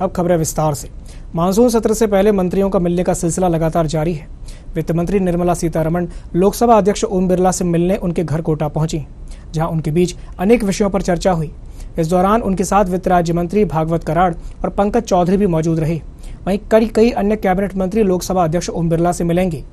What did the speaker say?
अब खबरें विस्तार से मानसून सत्र से पहले मंत्रियों का मिलने का सिलसिला लगातार जारी है वित्त मंत्री निर्मला सीतारमण लोकसभा अध्यक्ष ओम बिरला से मिलने उनके घर कोटा पहुंची जहां उनके बीच अनेक विषयों पर चर्चा हुई इस दौरान उनके साथ वित्त राज्य मंत्री भागवत कराड़ और पंकज चौधरी भी मौजूद रहे वहीं कई कई अन्य कैबिनेट मंत्री लोकसभा अध्यक्ष ओम बिरला से मिलेंगे